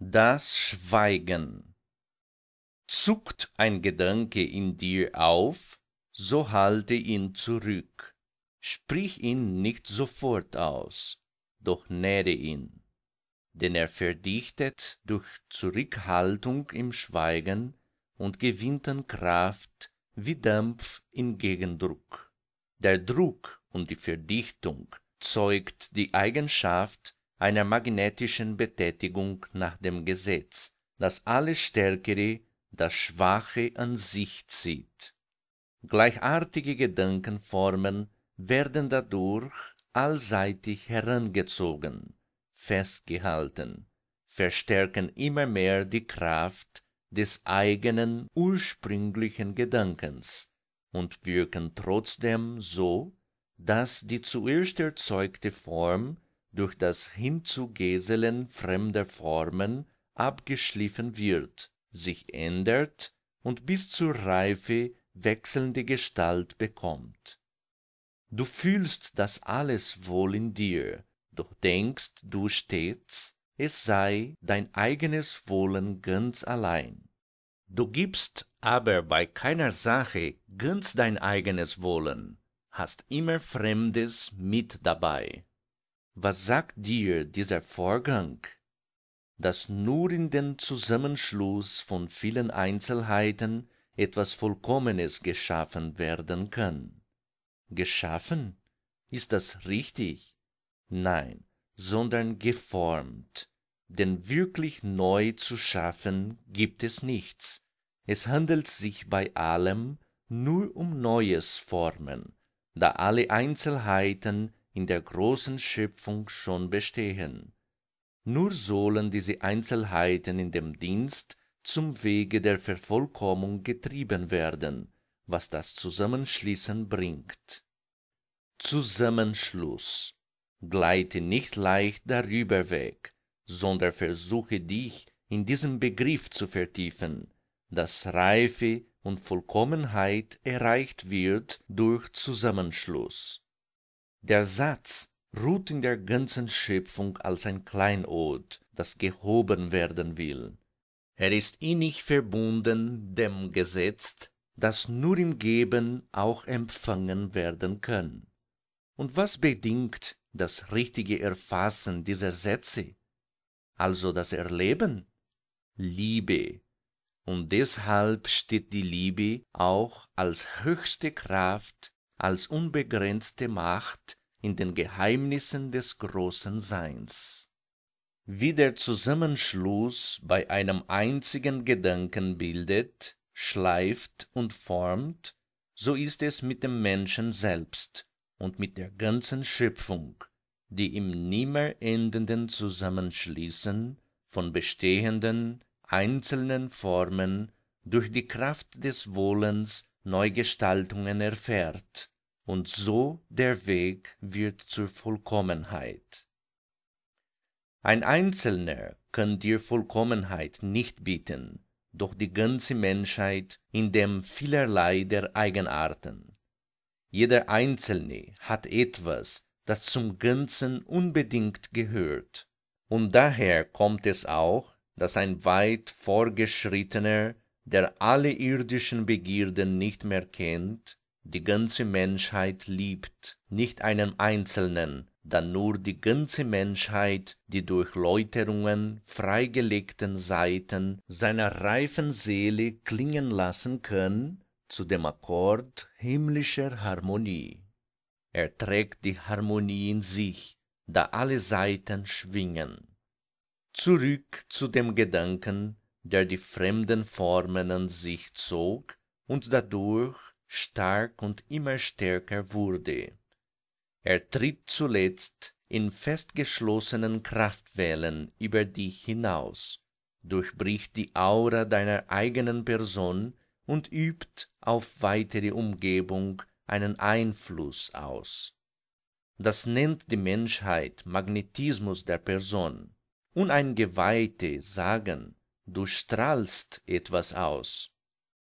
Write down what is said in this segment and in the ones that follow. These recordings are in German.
Das Schweigen. Zuckt ein Gedanke in dir auf, so halte ihn zurück. Sprich ihn nicht sofort aus, doch nähre ihn. Denn er verdichtet durch Zurückhaltung im Schweigen und gewinnt an Kraft wie Dampf im Gegendruck. Der Druck und die Verdichtung zeugt die Eigenschaft, einer magnetischen Betätigung nach dem Gesetz, das alles Stärkere, das Schwache an sich zieht. Gleichartige Gedankenformen werden dadurch allseitig herangezogen, festgehalten, verstärken immer mehr die Kraft des eigenen ursprünglichen Gedankens und wirken trotzdem so, dass die zuerst erzeugte Form durch das Hinzugeseln fremder Formen abgeschliffen wird, sich ändert und bis zur Reife wechselnde Gestalt bekommt. Du fühlst das alles wohl in dir, doch denkst du stets, es sei dein eigenes Wohlen ganz allein. Du gibst aber bei keiner Sache ganz dein eigenes Wohlen, hast immer Fremdes mit dabei. Was sagt dir dieser Vorgang? Dass nur in dem Zusammenschluss von vielen Einzelheiten etwas Vollkommenes geschaffen werden kann. Geschaffen? Ist das richtig? Nein, sondern geformt. Denn wirklich neu zu schaffen gibt es nichts. Es handelt sich bei allem nur um neues Formen, da alle Einzelheiten in der großen Schöpfung schon bestehen. Nur sollen diese Einzelheiten in dem Dienst zum Wege der Vervollkommung getrieben werden, was das Zusammenschließen bringt. Zusammenschluss. Gleite nicht leicht darüber weg, sondern versuche dich in diesem Begriff zu vertiefen, dass Reife und Vollkommenheit erreicht wird durch Zusammenschluss. Der Satz ruht in der ganzen Schöpfung als ein Kleinod, das gehoben werden will. Er ist innig verbunden dem Gesetz, das nur im Geben auch empfangen werden kann. Und was bedingt das richtige Erfassen dieser Sätze, also das Erleben? Liebe. Und deshalb steht die Liebe auch als höchste Kraft als unbegrenzte Macht in den Geheimnissen des großen Seins. Wie der Zusammenschluss bei einem einzigen Gedanken bildet, schleift und formt, so ist es mit dem Menschen selbst und mit der ganzen Schöpfung, die im nimmer endenden Zusammenschließen von bestehenden einzelnen Formen durch die Kraft des Wohlens Neugestaltungen erfährt und so der Weg wird zur Vollkommenheit. Ein Einzelner kann dir Vollkommenheit nicht bieten, doch die ganze Menschheit in dem vielerlei der Eigenarten. Jeder Einzelne hat etwas, das zum Ganzen unbedingt gehört, und daher kommt es auch, dass ein weit vorgeschrittener der alle irdischen begierden nicht mehr kennt die ganze menschheit liebt nicht einen einzelnen dann nur die ganze menschheit die durch läuterungen freigelegten saiten seiner reifen seele klingen lassen kann zu dem akkord himmlischer harmonie er trägt die harmonie in sich da alle saiten schwingen zurück zu dem gedanken der die fremden formen an sich zog und dadurch stark und immer stärker wurde er tritt zuletzt in festgeschlossenen kraftwellen über dich hinaus durchbricht die aura deiner eigenen person und übt auf weitere umgebung einen Einfluss aus das nennt die menschheit magnetismus der person uneingeweihte sagen du strahlst etwas aus,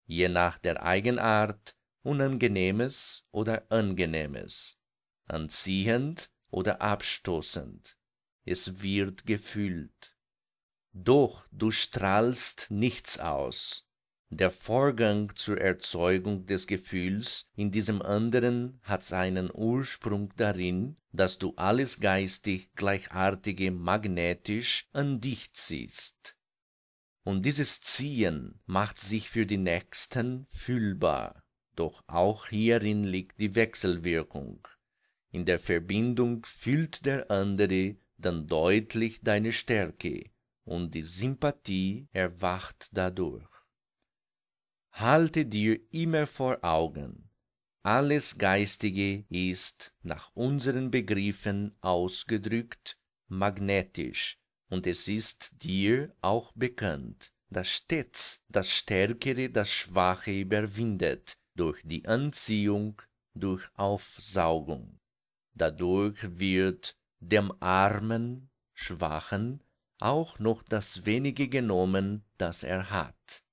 je nach der Eigenart Unangenehmes oder Angenehmes, anziehend oder abstoßend. Es wird gefühlt. Doch du strahlst nichts aus. Der Vorgang zur Erzeugung des Gefühls in diesem anderen hat seinen Ursprung darin, dass du alles geistig Gleichartige magnetisch an dich ziehst. Und dieses Ziehen macht sich für die Nächsten fühlbar. Doch auch hierin liegt die Wechselwirkung. In der Verbindung fühlt der andere dann deutlich deine Stärke und die Sympathie erwacht dadurch. Halte dir immer vor Augen, alles Geistige ist nach unseren Begriffen ausgedrückt magnetisch, und es ist dir auch bekannt, dass stets das Stärkere das Schwache überwindet durch die Anziehung, durch Aufsaugung. Dadurch wird dem armen, schwachen auch noch das wenige genommen, das er hat.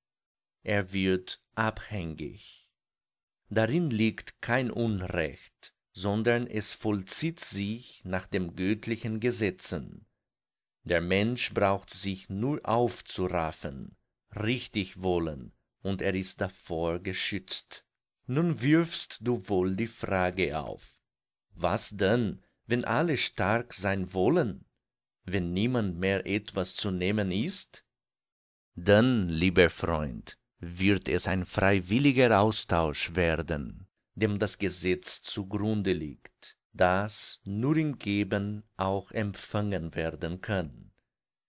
Er wird abhängig. Darin liegt kein Unrecht, sondern es vollzieht sich nach dem göttlichen Gesetzen der Mensch braucht sich nur aufzuraffen, richtig wollen, und er ist davor geschützt. Nun wirfst du wohl die Frage auf. Was denn, wenn alle stark sein wollen? Wenn niemand mehr etwas zu nehmen ist? Dann, lieber Freund, wird es ein freiwilliger Austausch werden, dem das Gesetz zugrunde liegt das nur im Geben auch empfangen werden kann.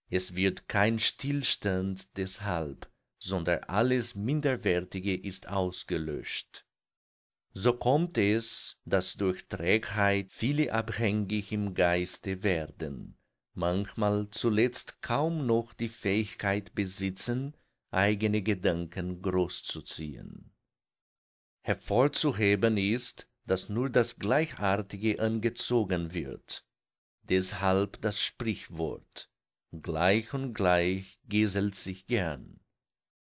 Es wird kein Stillstand deshalb, sondern alles Minderwertige ist ausgelöscht. So kommt es, dass durch Trägheit viele abhängig im Geiste werden, manchmal zuletzt kaum noch die Fähigkeit besitzen, eigene Gedanken großzuziehen. Hervorzuheben ist, dass nur das Gleichartige angezogen wird. Deshalb das Sprichwort Gleich und gleich gesellt sich gern.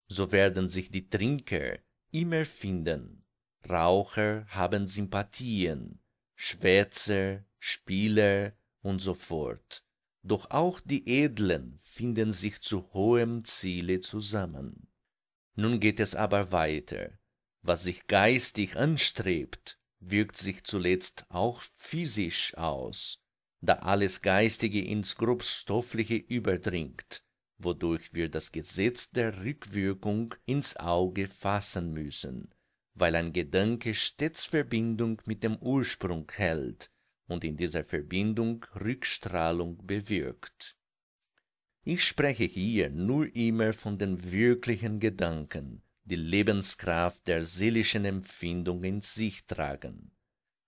So werden sich die Trinker immer finden. Raucher haben Sympathien, Schwätzer, Spieler und so fort. Doch auch die Edlen finden sich zu hohem Ziele zusammen. Nun geht es aber weiter. Was sich geistig anstrebt, wirkt sich zuletzt auch physisch aus, da alles Geistige ins Grobstoffliche überdringt, wodurch wir das Gesetz der Rückwirkung ins Auge fassen müssen, weil ein Gedanke stets Verbindung mit dem Ursprung hält und in dieser Verbindung Rückstrahlung bewirkt. Ich spreche hier nur immer von den wirklichen Gedanken, die Lebenskraft der seelischen Empfindung in sich tragen,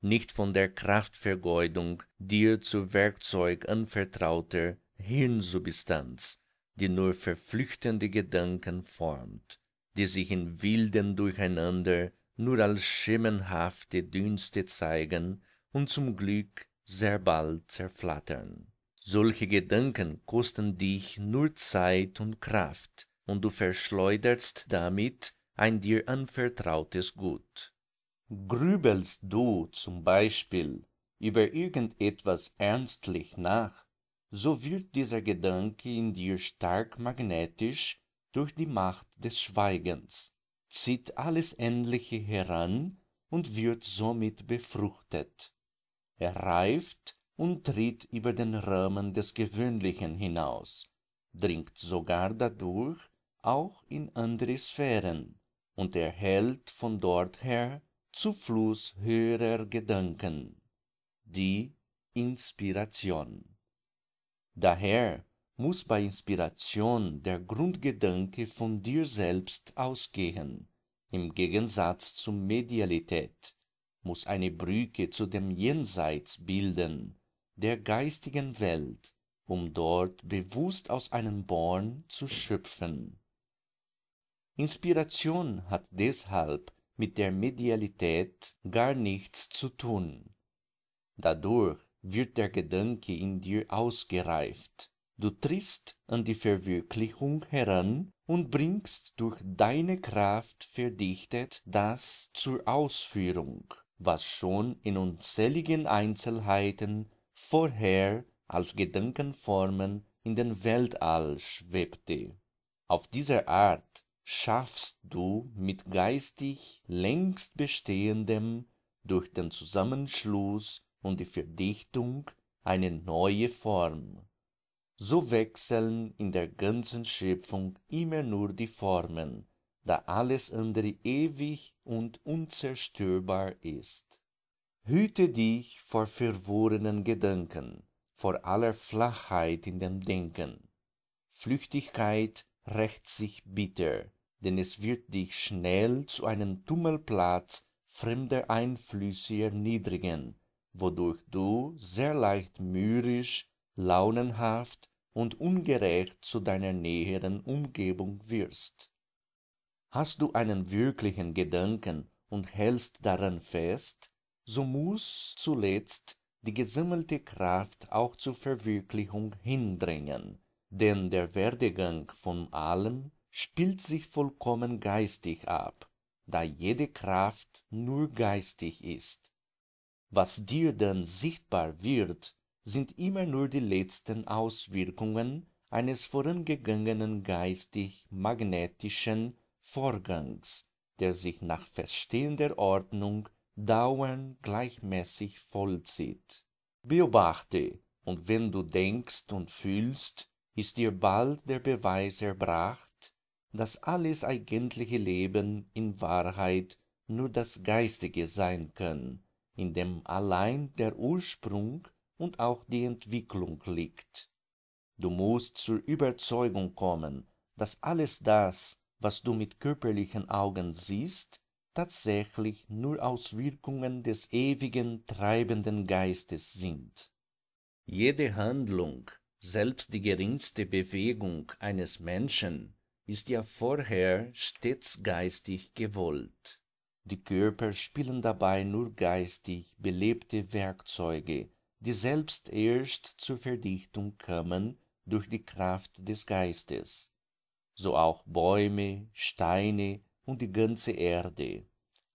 nicht von der Kraftvergeudung dir zu Werkzeug anvertrauter Hirnsubstanz, die nur verflüchtende Gedanken formt, die sich in wilden Durcheinander nur als schemenhafte Dünste zeigen und zum Glück sehr bald zerflattern. Solche Gedanken kosten dich nur Zeit und Kraft, und du verschleuderst damit ein dir anvertrautes Gut. Grübelst du zum Beispiel über irgendetwas ernstlich nach, so wird dieser Gedanke in dir stark magnetisch durch die Macht des Schweigens, zieht alles Ähnliche heran und wird somit befruchtet. Er reift und tritt über den Rahmen des Gewöhnlichen hinaus, dringt sogar dadurch auch in andere sphären und erhält von dort her Zufluss höherer gedanken die inspiration daher muss bei inspiration der grundgedanke von dir selbst ausgehen im gegensatz zur medialität muss eine brücke zu dem jenseits bilden der geistigen welt um dort bewusst aus einem born zu schöpfen inspiration hat deshalb mit der medialität gar nichts zu tun dadurch wird der gedanke in dir ausgereift du trittst an die verwirklichung heran und bringst durch deine kraft verdichtet das zur ausführung was schon in unzähligen einzelheiten vorher als gedankenformen in den weltall schwebte auf diese art schaffst du mit geistig längst bestehendem durch den Zusammenschluss und die verdichtung eine neue form so wechseln in der ganzen schöpfung immer nur die formen da alles andere ewig und unzerstörbar ist hüte dich vor verworrenen gedanken vor aller flachheit in dem denken flüchtigkeit rächt sich bitter denn es wird dich schnell zu einem tummelplatz fremder einflüsse erniedrigen wodurch du sehr leicht mürrisch launenhaft und ungerecht zu deiner näheren umgebung wirst hast du einen wirklichen gedanken und hältst daran fest so muß zuletzt die gesammelte kraft auch zur verwirklichung hindringen denn der werdegang von allem spielt sich vollkommen geistig ab, da jede Kraft nur geistig ist. Was dir dann sichtbar wird, sind immer nur die letzten Auswirkungen eines vorangegangenen geistig-magnetischen Vorgangs, der sich nach feststehender Ordnung dauernd gleichmäßig vollzieht. Beobachte, und wenn du denkst und fühlst, ist dir bald der Beweis erbracht, dass alles eigentliche leben in wahrheit nur das geistige sein kann in dem allein der ursprung und auch die entwicklung liegt du mußt zur überzeugung kommen dass alles das was du mit körperlichen augen siehst tatsächlich nur auswirkungen des ewigen treibenden geistes sind jede handlung selbst die geringste bewegung eines menschen ist ja vorher stets geistig gewollt. Die Körper spielen dabei nur geistig belebte Werkzeuge, die selbst erst zur Verdichtung kamen durch die Kraft des Geistes, so auch Bäume, Steine und die ganze Erde.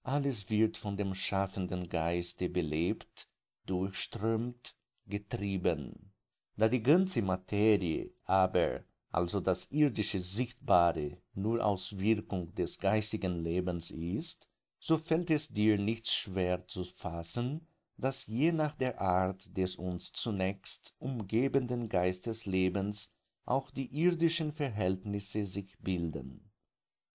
Alles wird von dem schaffenden Geiste belebt, durchströmt, getrieben. Da die ganze Materie aber also das irdische Sichtbare nur aus Wirkung des geistigen Lebens ist, so fällt es dir nicht schwer zu fassen, dass je nach der Art des uns zunächst umgebenden Geisteslebens auch die irdischen Verhältnisse sich bilden.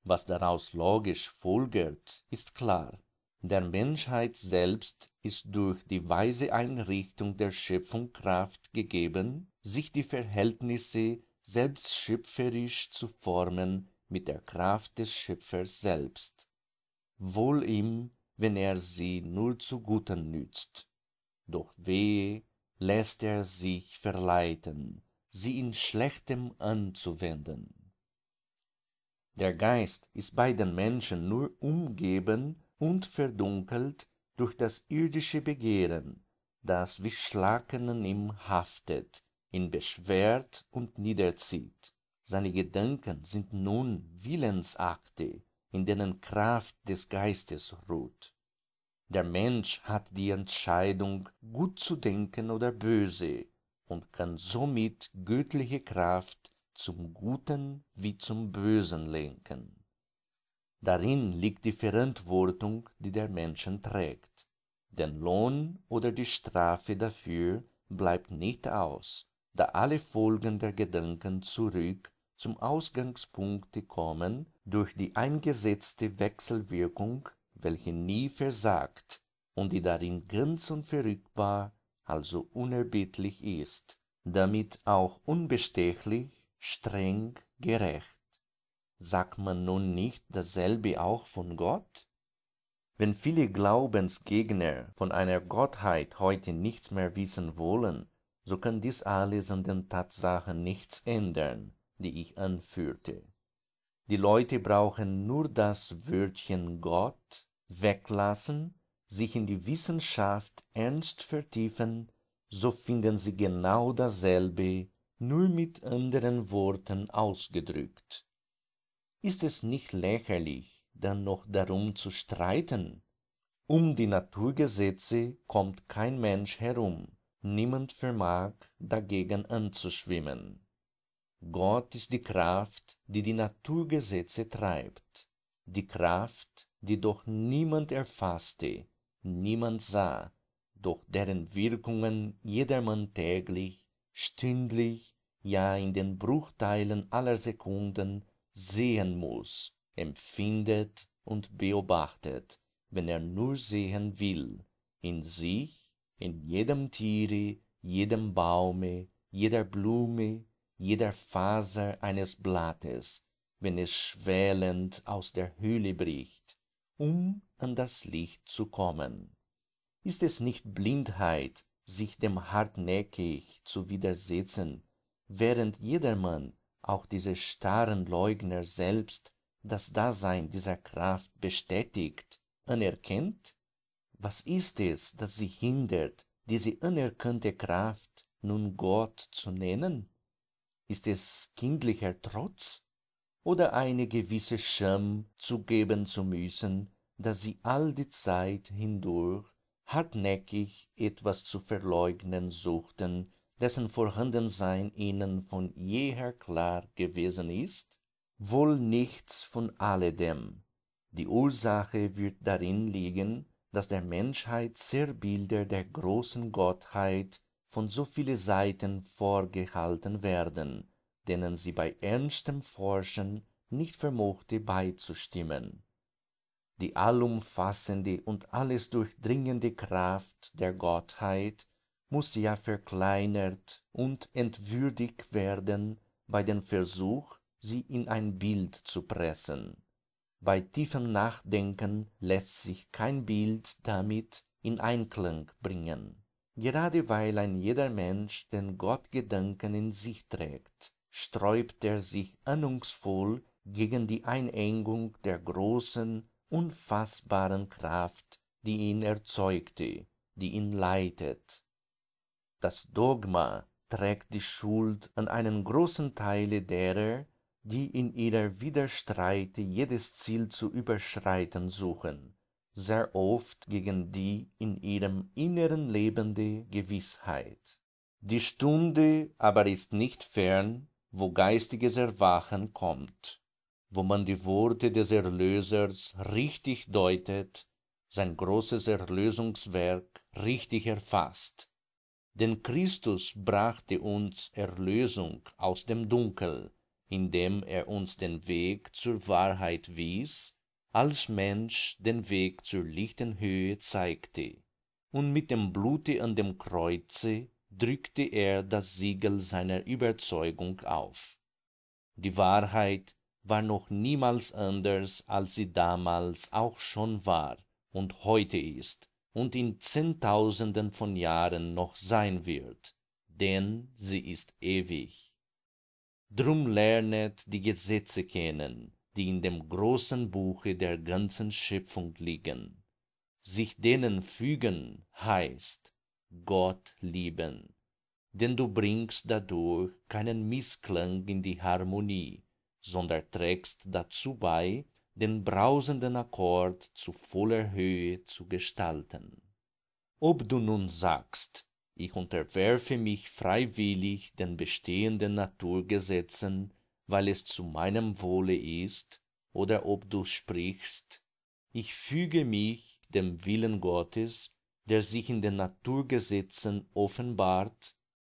Was daraus logisch folgert, ist klar. Der Menschheit selbst ist durch die weise Einrichtung der Schöpfung Kraft gegeben, sich die Verhältnisse selbst schöpferisch zu formen mit der Kraft des Schöpfers selbst. Wohl ihm, wenn er sie nur zu Guten nützt. Doch wehe, lässt er sich verleiten, sie in Schlechtem anzuwenden. Der Geist ist bei den Menschen nur umgeben und verdunkelt durch das irdische Begehren, das wie Schlacken an ihm haftet ihn beschwert und niederzieht. Seine Gedanken sind nun Willensakte, in denen Kraft des Geistes ruht. Der Mensch hat die Entscheidung, gut zu denken oder böse, und kann somit göttliche Kraft zum Guten wie zum Bösen lenken. Darin liegt die Verantwortung, die der Menschen trägt. Den Lohn oder die Strafe dafür bleibt nicht aus, da alle Folgen der Gedanken zurück zum Ausgangspunkte kommen durch die eingesetzte Wechselwirkung, welche nie versagt und die darin ganz unverrückbar, also unerbittlich ist, damit auch unbestechlich, streng, gerecht. Sagt man nun nicht dasselbe auch von Gott? Wenn viele Glaubensgegner von einer Gottheit heute nichts mehr wissen wollen, so kann dies alles an den Tatsachen nichts ändern, die ich anführte. Die Leute brauchen nur das Wörtchen Gott weglassen, sich in die Wissenschaft ernst vertiefen, so finden sie genau dasselbe, nur mit anderen Worten ausgedrückt. Ist es nicht lächerlich, dann noch darum zu streiten? Um die Naturgesetze kommt kein Mensch herum niemand vermag dagegen anzuschwimmen gott ist die kraft die die naturgesetze treibt die kraft die doch niemand erfasste, niemand sah doch deren wirkungen jedermann täglich stündlich ja in den bruchteilen aller sekunden sehen muß empfindet und beobachtet wenn er nur sehen will in sich in jedem Tiere, jedem Baume, jeder Blume, jeder Faser eines Blattes, wenn es schwelend aus der Höhle bricht, um an das Licht zu kommen. Ist es nicht Blindheit, sich dem hartnäckig zu widersetzen, während jedermann, auch diese starren Leugner selbst, das Dasein dieser Kraft bestätigt, anerkennt? Was ist es, das sie hindert, diese anerkannte Kraft nun Gott zu nennen? Ist es kindlicher Trotz oder eine gewisse Scham zugeben zu müssen, dass sie all die Zeit hindurch hartnäckig etwas zu verleugnen suchten, dessen Vorhandensein ihnen von jeher klar gewesen ist? Wohl nichts von alledem. Die Ursache wird darin liegen, das der menschheit zerrbilder der großen gottheit von so vielen seiten vorgehalten werden denen sie bei ernstem forschen nicht vermochte beizustimmen die allumfassende und alles durchdringende kraft der gottheit muß ja verkleinert und entwürdigt werden bei dem versuch sie in ein bild zu pressen bei tiefem Nachdenken lässt sich kein Bild damit in Einklang bringen. Gerade weil ein jeder Mensch den Gottgedanken in sich trägt, sträubt er sich ahnungsvoll gegen die Einengung der großen, unfassbaren Kraft, die ihn erzeugte, die ihn leitet. Das Dogma trägt die Schuld an einem großen Teile derer, die in ihrer Widerstreite jedes ziel zu überschreiten suchen sehr oft gegen die in ihrem inneren lebende Gewissheit. die stunde aber ist nicht fern wo geistiges erwachen kommt wo man die worte des erlösers richtig deutet sein großes erlösungswerk richtig erfasst. denn christus brachte uns erlösung aus dem dunkel indem er uns den Weg zur Wahrheit wies, als Mensch den Weg zur lichten Höhe zeigte, und mit dem Blute an dem Kreuze drückte er das Siegel seiner Überzeugung auf. Die Wahrheit war noch niemals anders, als sie damals auch schon war und heute ist und in Zehntausenden von Jahren noch sein wird, denn sie ist ewig drum lernet die gesetze kennen die in dem großen buche der ganzen schöpfung liegen sich denen fügen heißt gott lieben denn du bringst dadurch keinen Missklang in die harmonie sondern trägst dazu bei den brausenden akkord zu voller höhe zu gestalten ob du nun sagst ich unterwerfe mich freiwillig den bestehenden naturgesetzen weil es zu meinem wohle ist oder ob du sprichst ich füge mich dem willen gottes der sich in den naturgesetzen offenbart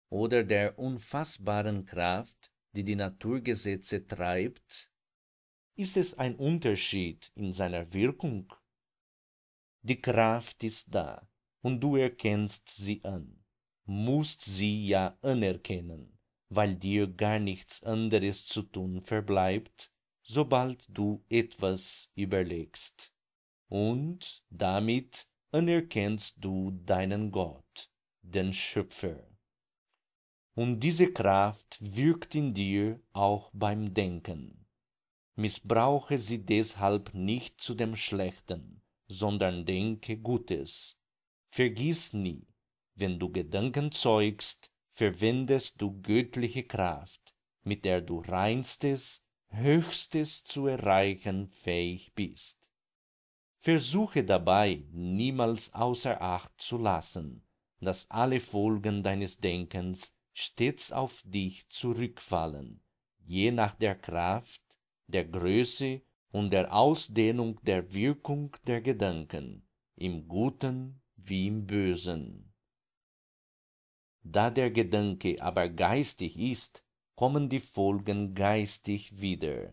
oder der unfassbaren kraft die die naturgesetze treibt ist es ein unterschied in seiner wirkung die kraft ist da und du erkennst sie an mußt sie ja anerkennen, weil dir gar nichts anderes zu tun verbleibt, sobald du etwas überlegst. Und damit anerkennst du deinen Gott, den Schöpfer. Und diese Kraft wirkt in dir auch beim Denken. Missbrauche sie deshalb nicht zu dem Schlechten, sondern denke Gutes. Vergiss nie, wenn du Gedanken zeugst, verwendest du göttliche Kraft, mit der du Reinstes, Höchstes zu erreichen fähig bist. Versuche dabei niemals außer Acht zu lassen, dass alle Folgen deines Denkens stets auf dich zurückfallen, je nach der Kraft, der Größe und der Ausdehnung der Wirkung der Gedanken, im Guten wie im Bösen da der gedanke aber geistig ist kommen die folgen geistig wieder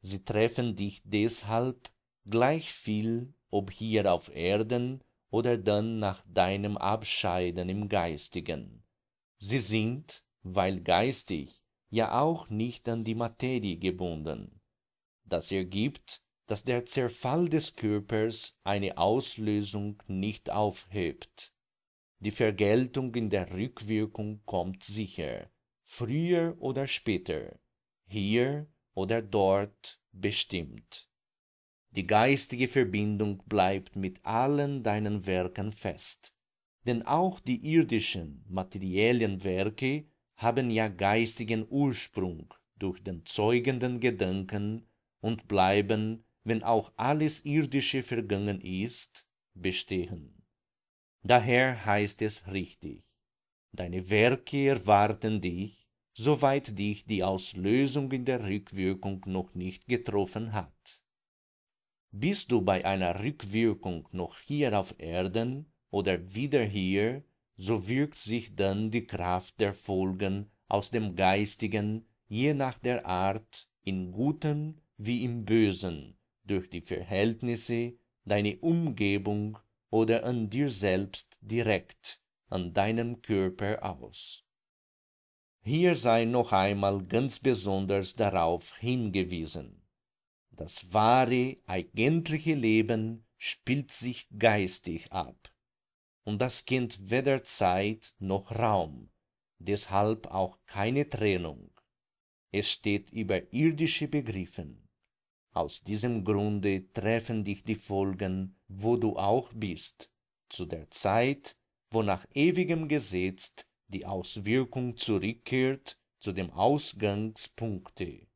sie treffen dich deshalb gleichviel ob hier auf erden oder dann nach deinem abscheiden im geistigen sie sind weil geistig ja auch nicht an die materie gebunden das ergibt dass der zerfall des körpers eine auslösung nicht aufhebt die Vergeltung in der Rückwirkung kommt sicher, früher oder später, hier oder dort bestimmt. Die geistige Verbindung bleibt mit allen deinen Werken fest, denn auch die irdischen, materiellen Werke haben ja geistigen Ursprung durch den zeugenden Gedanken und bleiben, wenn auch alles irdische vergangen ist, bestehen. Daher heißt es richtig, deine Werke erwarten dich, soweit dich die Auslösung in der Rückwirkung noch nicht getroffen hat. Bist du bei einer Rückwirkung noch hier auf Erden oder wieder hier, so wirkt sich dann die Kraft der Folgen aus dem Geistigen je nach der Art in Guten wie im Bösen durch die Verhältnisse, deine Umgebung oder an dir selbst direkt, an deinem Körper aus. Hier sei noch einmal ganz besonders darauf hingewiesen. Das wahre, eigentliche Leben spielt sich geistig ab, und das kennt weder Zeit noch Raum, deshalb auch keine Trennung. Es steht über irdische Begriffen aus diesem grunde treffen dich die folgen wo du auch bist zu der zeit wo nach ewigem gesetz die auswirkung zurückkehrt zu dem ausgangspunkte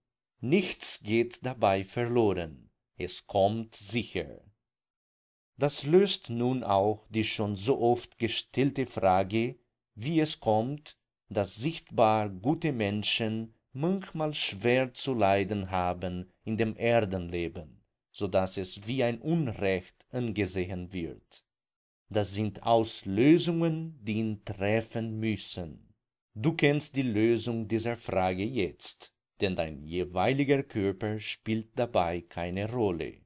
nichts geht dabei verloren es kommt sicher das löst nun auch die schon so oft gestellte frage wie es kommt dass sichtbar gute menschen manchmal schwer zu leiden haben in dem Erdenleben, so dass es wie ein Unrecht angesehen wird. Das sind Auslösungen, die ihn treffen müssen. Du kennst die Lösung dieser Frage jetzt, denn dein jeweiliger Körper spielt dabei keine Rolle.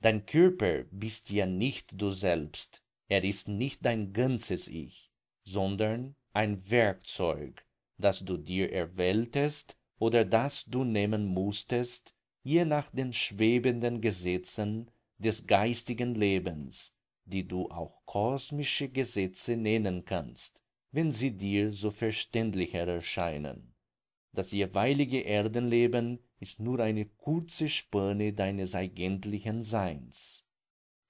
Dein Körper bist ja nicht du selbst, er ist nicht dein ganzes Ich, sondern ein Werkzeug, das du dir erwähltest oder das du nehmen musstest, je nach den schwebenden Gesetzen des geistigen Lebens, die du auch kosmische Gesetze nennen kannst, wenn sie dir so verständlicher erscheinen. Das jeweilige Erdenleben ist nur eine kurze Spanne deines eigentlichen Seins.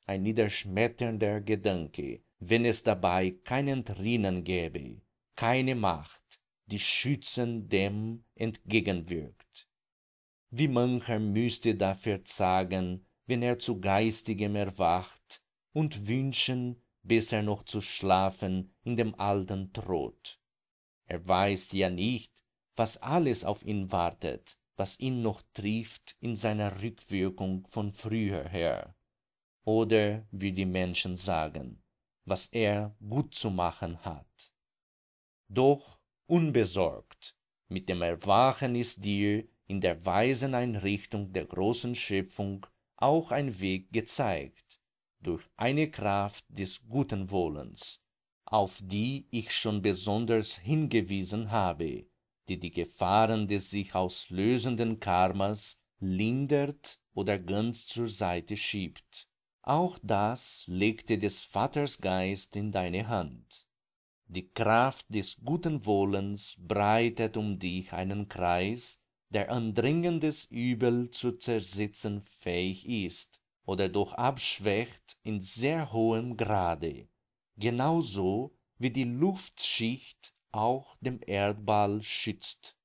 Ein niederschmetternder Gedanke, wenn es dabei keinen Trinnen gäbe, keine Macht, die schützend dem entgegenwirkt wie mancher müßte da verzagen wenn er zu geistigem erwacht und wünschen besser noch zu schlafen in dem alten trott er weiß ja nicht was alles auf ihn wartet was ihn noch trifft in seiner rückwirkung von früher her oder wie die menschen sagen was er gut zu machen hat doch unbesorgt mit dem erwachen ist dir in der weisen einrichtung der großen schöpfung auch ein weg gezeigt durch eine kraft des guten wollens auf die ich schon besonders hingewiesen habe die die gefahren des sich auslösenden karmas lindert oder ganz zur seite schiebt auch das legte des vaters geist in deine hand die kraft des guten wollens breitet um dich einen kreis der an dringendes Übel zu zersetzen fähig ist oder doch abschwächt in sehr hohem Grade, genauso wie die Luftschicht auch dem Erdball schützt.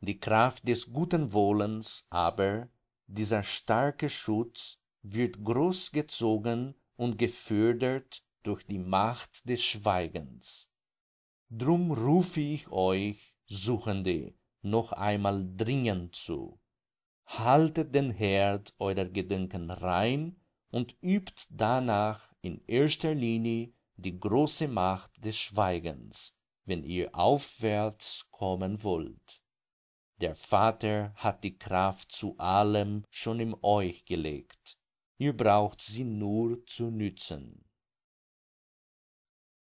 Die Kraft des guten Wohlens aber, dieser starke Schutz, wird großgezogen und gefördert durch die Macht des Schweigens. Drum rufe ich euch, Suchende, noch einmal dringend zu haltet den herd eurer gedanken rein und übt danach in erster linie die große macht des schweigens wenn ihr aufwärts kommen wollt der vater hat die kraft zu allem schon in euch gelegt ihr braucht sie nur zu nützen